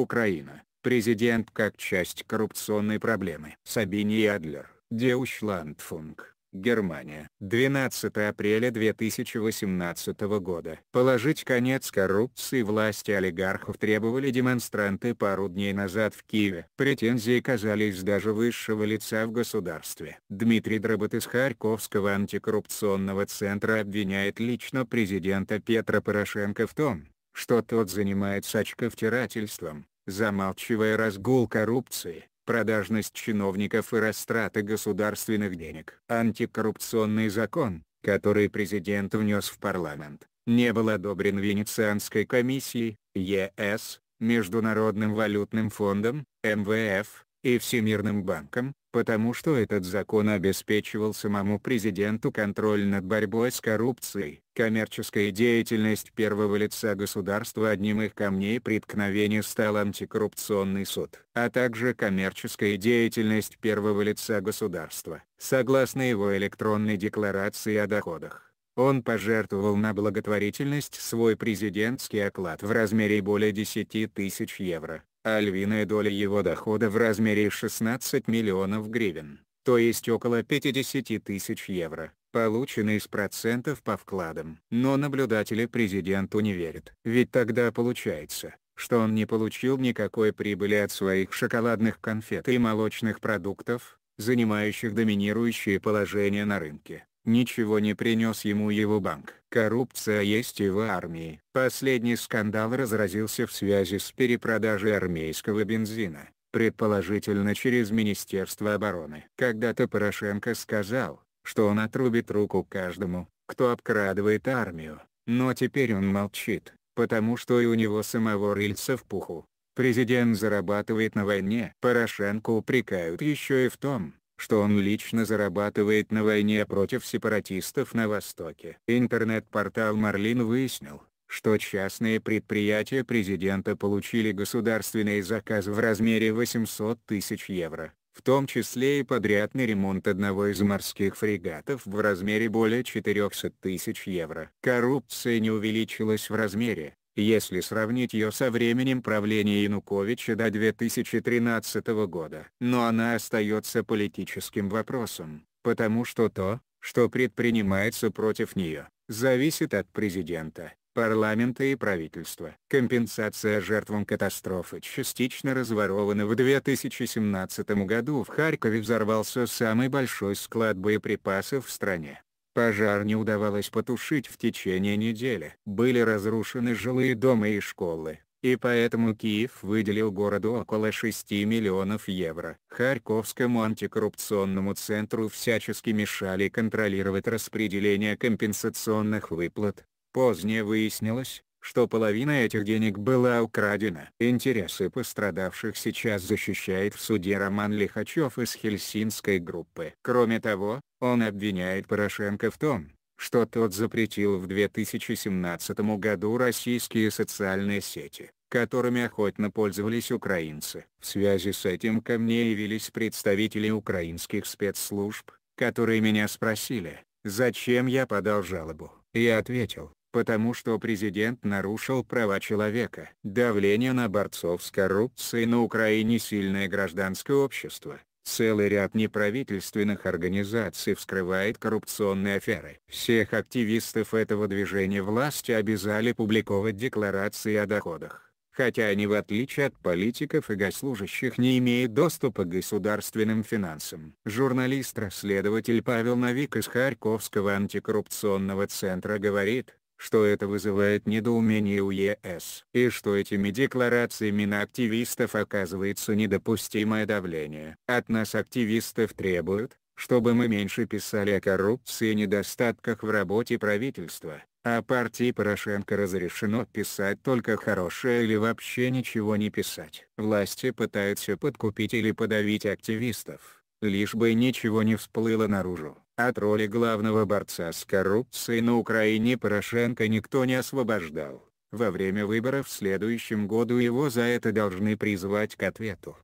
Украина. Президент как часть коррупционной проблемы. Сабини и Адлер, Деушландфунг, Германия. 12 апреля 2018 года. Положить конец коррупции власти олигархов требовали демонстранты пару дней назад в Киеве. Претензии казались даже высшего лица в государстве. Дмитрий Дробот из Харьковского антикоррупционного центра обвиняет лично президента Петра Порошенко в том, что тот занимается очковтирательством, замалчивая разгул коррупции, продажность чиновников и растраты государственных денег. Антикоррупционный закон, который президент внес в парламент, не был одобрен Венецианской комиссией, ЕС, Международным валютным фондом, МВФ, и Всемирным банком, потому что этот закон обеспечивал самому президенту контроль над борьбой с коррупцией, Коммерческая деятельность первого лица государства одним их камней преткновения стал антикоррупционный суд, а также коммерческая деятельность первого лица государства. Согласно его электронной декларации о доходах, он пожертвовал на благотворительность свой президентский оклад в размере более 10 тысяч евро, а львиная доля его дохода в размере 16 миллионов гривен то есть около 50 тысяч евро, полученные с процентов по вкладам. Но наблюдатели президенту не верят. Ведь тогда получается, что он не получил никакой прибыли от своих шоколадных конфет и молочных продуктов, занимающих доминирующее положение на рынке. Ничего не принес ему его банк. Коррупция есть и в армии. Последний скандал разразился в связи с перепродажей армейского бензина, предположительно через Министерство обороны. Когда-то Порошенко сказал, что он отрубит руку каждому, кто обкрадывает армию, но теперь он молчит, потому что и у него самого рыльца в пуху. Президент зарабатывает на войне. Порошенко упрекают еще и в том, что он лично зарабатывает на войне против сепаратистов на Востоке. Интернет-портал «Марлин» выяснил, что частные предприятия президента получили государственный заказ в размере 800 тысяч евро, в том числе и подрядный ремонт одного из морских фрегатов в размере более 400 тысяч евро. Коррупция не увеличилась в размере, если сравнить ее со временем правления Януковича до 2013 года. Но она остается политическим вопросом, потому что то, что предпринимается против нее, зависит от президента парламента и правительства. Компенсация жертвам катастрофы частично разворована в 2017 году в Харькове взорвался самый большой склад боеприпасов в стране. Пожар не удавалось потушить в течение недели. Были разрушены жилые дома и школы, и поэтому Киев выделил городу около 6 миллионов евро. Харьковскому антикоррупционному центру всячески мешали контролировать распределение компенсационных выплат, Позднее выяснилось, что половина этих денег была украдена. Интересы пострадавших сейчас защищает в суде Роман Лихачев из Хельсинской группы. Кроме того, он обвиняет Порошенко в том, что тот запретил в 2017 году российские социальные сети, которыми охотно пользовались украинцы. В связи с этим ко мне явились представители украинских спецслужб, которые меня спросили, зачем я подал жалобу. Я ответил, потому что президент нарушил права человека. Давление на борцов с коррупцией на Украине сильное гражданское общество. Целый ряд неправительственных организаций вскрывает коррупционные аферы. Всех активистов этого движения власти обязали публиковать декларации о доходах. Хотя они в отличие от политиков и госслужащих не имеют доступа к государственным финансам. Журналист-расследователь Павел Новик из Харьковского антикоррупционного центра говорит, что это вызывает недоумение у ЕС, и что этими декларациями на активистов оказывается недопустимое давление. От нас активистов требуют, чтобы мы меньше писали о коррупции и недостатках в работе правительства, а партии Порошенко разрешено писать только хорошее или вообще ничего не писать. Власти пытаются подкупить или подавить активистов, лишь бы ничего не всплыло наружу. От роли главного борца с коррупцией на Украине Порошенко никто не освобождал. Во время выборов в следующем году его за это должны призвать к ответу.